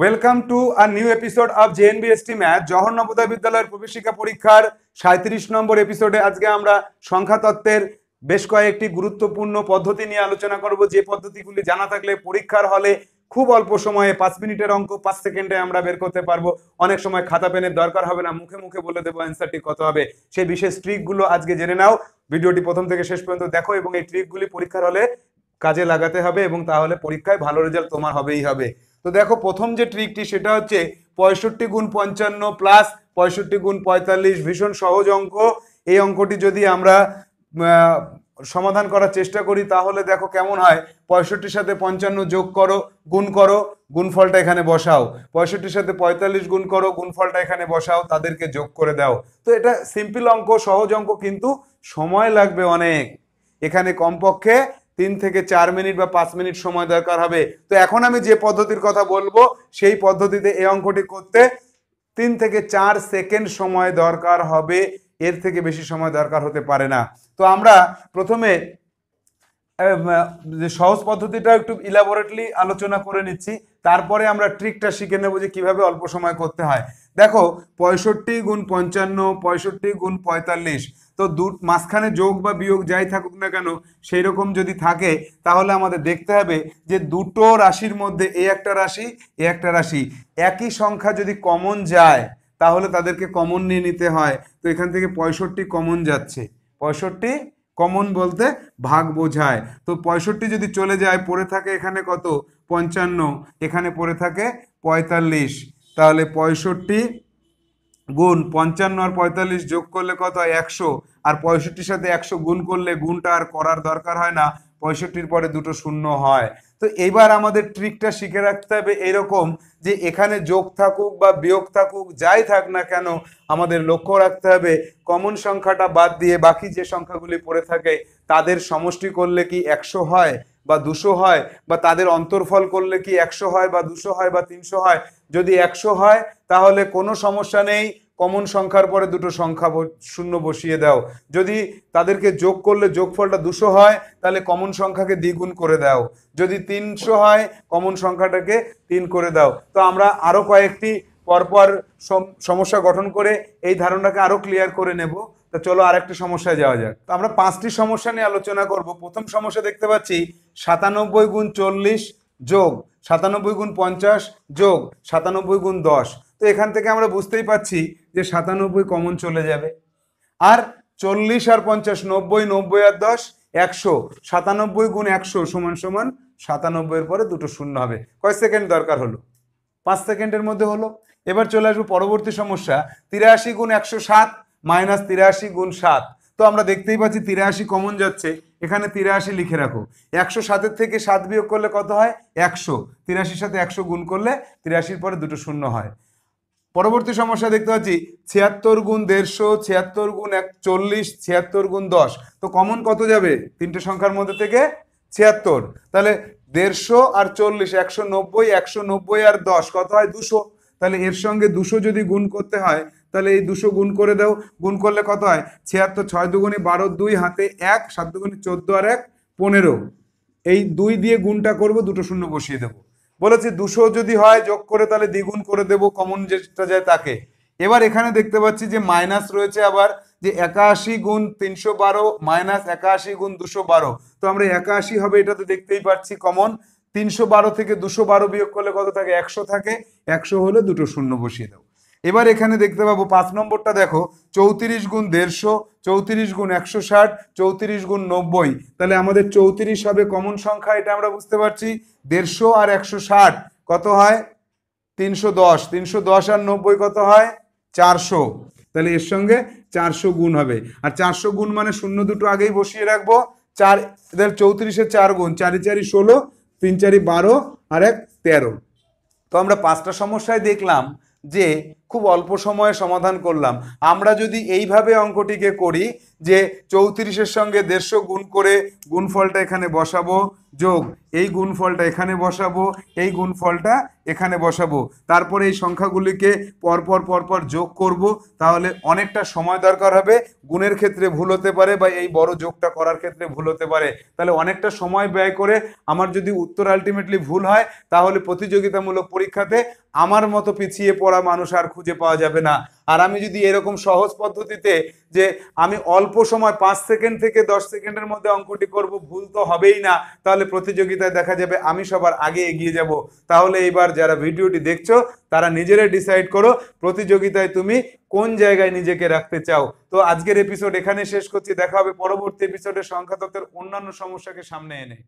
welcome to our new episode of JNVST math Jawahar Navodaya বিদ্যালয়ের প্রবেশিকা পরীক্ষার সাঁত্রিশ নম্বর এপিসোডে আজকে আমরা সংখ্যাতত্ত্বের বেশ কয়েকটি গুরুত্বপূর্ণ পদ্ধতি নিয়ে আলোচনা করব যে পদ্ধতিগুলি জানা থাকলে পরীক্ষার হলে খুব অল্প সময়ে পাঁচ মিনিটের অঙ্ক পাঁচ সেকেন্ডে আমরা বের করতে পারবো অনেক সময় খাতা পেনের দরকার হবে না মুখে মুখে বলে দেবো অ্যান্সারটি কত হবে সেই বিশেষ ট্রিকগুলো আজকে জেনে নাও ভিডিওটি প্রথম থেকে শেষ পর্যন্ত দেখো এবং এই ট্রিকগুলি পরীক্ষার হলে কাজে লাগাতে হবে এবং তাহলে পরীক্ষায় ভালো রেজাল্ট তোমার হবেই হবে তো দেখো প্রথম যে ট্রিকটি সেটা হচ্ছে পঁয়ষট্টি গুণ পঞ্চান্ন প্লাস পঁয়ষট্টি গুণ পঁয়তাল্লিশ ভীষণ সহজ অঙ্ক এই অঙ্কটি যদি আমরা সমাধান করার চেষ্টা করি তাহলে দেখো কেমন হয় পঁয়ষট্টির সাথে পঞ্চান্ন যোগ করো গুণ করো গুণফলটা এখানে বসাও পঁয়ষট্টির সাথে পঁয়তাল্লিশ গুণ করো গুণফলটা এখানে বসাও তাদেরকে যোগ করে দাও তো এটা সিম্পল অঙ্ক সহজ অঙ্ক কিন্তু সময় লাগবে অনেক এখানে কমপক্ষে তিন থেকে চার মিনিট বা পাঁচ মিনিট সময় দরকার হবে তো এখন আমি যে পদ্ধতির কথা বলবো সেই পদ্ধতিতে এই অঙ্কটি করতে তিন থেকে চার সেকেন্ড সময় দরকার হবে এর থেকে বেশি সময় দরকার হতে পারে না তো আমরা প্রথমে যে সহজ পদ্ধতিটা একটু ইলাবোরেটলি আলোচনা করে নিচ্ছি তারপরে আমরা ট্রিকটা শিখে নেব যে কিভাবে অল্প সময় করতে হয় দেখো পঁয়ষট্টি গুণ পঞ্চান্ন পঁয়ষট্টি গুণ পঁয়তাল্লিশ তো দু মাঝখানে যোগ বা বিয়োগ যাই থাকুক না কেন সেই রকম যদি থাকে তাহলে আমাদের দেখতে হবে যে দুটো রাশির মধ্যে এ একটা রাশি এ একটা রাশি একই সংখ্যা যদি কমন যায় তাহলে তাদেরকে কমন নিয়ে নিতে হয় তো এখান থেকে পঁয়ষট্টি কমন যাচ্ছে পঁয়ষট্টি কমন বলতে ভাগ বোঝায় তো পঁয়ষট্টি যদি চলে যায় পড়ে থাকে এখানে কত পঞ্চান্ন এখানে পড়ে থাকে পঁয়তাল্লিশ তাহলে পঁয়ষট্টি গুণ পঞ্চান্ন আর পঁয়তাল্লিশ যোগ করলে কত হয় একশো আর পঁয়ষট্টির সাথে একশো গুণ করলে গুণটা আর করার দরকার হয় না পঁয়ষট্টির পরে দুটো শূন্য হয় তো এবার আমাদের ট্রিকটা শিখে রাখতে হবে এরকম যে এখানে যোগ থাকুক বা বিয়োগ থাকুক যাই থাক না কেন আমাদের লক্ষ্য রাখতে হবে কমন সংখ্যাটা বাদ দিয়ে বাকি যে সংখ্যাগুলি পড়ে থাকে তাদের সমষ্টি করলে কি একশো হয় বা দুশো হয় বা তাদের অন্তর্ফল করলে কি একশো হয় বা দুশো হয় বা তিনশো হয় যদি একশো হয় তাহলে কোনো সমস্যা নেই কমন সংখ্যার পরে দুটো সংখ্যা শূন্য বসিয়ে দাও যদি তাদেরকে যোগ করলে যোগফলটা দুশো হয় তাহলে কমন সংখ্যাকে দ্বিগুণ করে দাও যদি তিনশো হয় কমন সংখ্যাটাকে তিন করে দাও তো আমরা আরও কয়েকটি পরপর সমস্যা গঠন করে এই ধারণাকে আরও ক্লিয়ার করে নেব তো চলো আরেকটি সমস্যায় যাওয়া যাক তো আমরা পাঁচটি সমস্যা নিয়ে আলোচনা করব প্রথম সমস্যা দেখতে পাচ্ছি সাতানব্বই গুণ চল্লিশ যোগ সাতানব্বই গুণ পঞ্চাশ যোগ সাতানব্বই গুণ দশ তো এখান থেকে আমরা বুঝতেই পাচ্ছি যে সাতানব্বই কমন চলে যাবে আর চল্লিশ আর পঞ্চাশ নব্বই নব্বই আর দশ একশো সাতানব্বই গুণ একশো সমান সমান সাতানব্বইয়ের পরে দুটো শূন্য হবে কয় সেকেন্ড দরকার হলো পাঁচ সেকেন্ডের মধ্যে হলো এবার চলে আসবো পরবর্তী সমস্যা তিরাশি গুণ একশো সাত মাইনাস তিরাশি গুণ সাত তো আমরা দেখতেই পাচ্ছি তিরাশি কমন যাচ্ছে এখানে তিরাশি লিখে রাখো একশো সাতের থেকে সাত বিয়োগ করলে কত হয় একশো তিরাশির সাথে একশো গুণ করলে তিরাশির পরে দুটো শূন্য হয় পরবর্তী সমস্যা দেখতে পাচ্ছি ছিয়াত্তর গুণ দেড়শো ছিয়াত্তর গুণ এক চল্লিশ ছিয়াত্তর গুণ দশ তো কমন কত যাবে তিনটে সংখ্যার মধ্যে থেকে ছিয়াত্তর তাহলে দেড়শো আর চল্লিশ একশো নব্বই একশো নব্বই আর দশ কত হয় দুশো তাহলে এর সঙ্গে দুশো যদি গুণ করতে হয় তাহলে এই দুশো গুণ করে দাও গুণ করলে কত হয় ছিয়াত্তর ছয় দুগুণে বারো দুই হাতে এক সাত দুগুণে চোদ্দো আর এক পনেরো এই দুই দিয়ে গুণটা করব দুটো শূন্য বসিয়ে দেবো বলেছি দুশো যদি হয় যোগ করে তাহলে দ্বিগুণ করে দেব কমন যেটা যায় তাকে এবার এখানে দেখতে পাচ্ছি যে মাইনাস রয়েছে আবার যে একাশি গুণ তিনশো বারো মাইনাস একাশি গুণ দুশো বারো তো আমরা একাশি হবে এটা তো দেখতেই পাচ্ছি কমন তিনশো বারো থেকে দুশো বারো বিয়োগ করলে কত থাকে একশো থাকে একশো হলে দুটো শূন্য বসিয়ে দেবো এবার এখানে দেখতে পাবো পাঁচ নম্বরটা দেখো চৌত্রিশ গুণ দেড়শো চৌত্রিশ গুণ একশো ষাট চৌত্রিশ গুণ নব্বই তাহলে আমাদের চৌত্রিশ হবে কমন সংখ্যা এটা আমরা বুঝতে পারছি দেড়শো আর একশো ষাট কত হয় তিনশো দশ তিনশো দশ আর নব্বই কত হয় চারশো তাহলে এর সঙ্গে চারশো গুণ হবে আর চারশো গুণ মানে শূন্য দুটো আগেই বসিয়ে রাখবো চার এদের চৌত্রিশে চার গুণ চারি চারি ষোলো তিন চারি বারো আর এক তেরো তো আমরা পাঁচটা সমস্যায় দেখলাম যে খুব অল্প সময়ে সমাধান করলাম আমরা যদি এইভাবে অঙ্কটিকে করি যে চৌত্রিশের সঙ্গে দেড়শো গুণ করে গুণফলটা এখানে বসাবো যোগ এই গুণফলটা এখানে বসাবো এই গুণফলটা এখানে বসাবো তারপরে এই সংখ্যাগুলিকে পরপর পরপর যোগ করব তাহলে অনেকটা সময় দরকার হবে গুণের ক্ষেত্রে ভুল হতে পারে বা এই বড় যোগটা করার ক্ষেত্রে ভুল হতে পারে তাহলে অনেকটা সময় ব্যয় করে আমার যদি উত্তর আলটিমেটলি ভুল হয় তাহলে প্রতিযোগিতামূলক পরীক্ষাতে আমার মতো পিছিয়ে পড়া মানুষ আর খুঁজে খুঁজে পাওয়া যাবে না আর আমি যদি এরকম সহজ পদ্ধতিতে যে আমি অল্প সময় পাঁচ সেকেন্ড থেকে দশ সেকেন্ডের মধ্যে অঙ্কটি করব ভুল তো হবেই না তাহলে প্রতিযোগিতায় দেখা যাবে আমি সবার আগে এগিয়ে যাব তাহলে এবার যারা ভিডিওটি দেখছো তারা নিজেরাই ডিসাইড করো প্রতিযোগিতায় তুমি কোন জায়গায় নিজেকে রাখতে চাও তো আজকের এপিসোড এখানে শেষ করছি দেখা হবে পরবর্তী সংখ্যা তত্ত্বের অন্যান্য সমস্যাকে সামনে এনে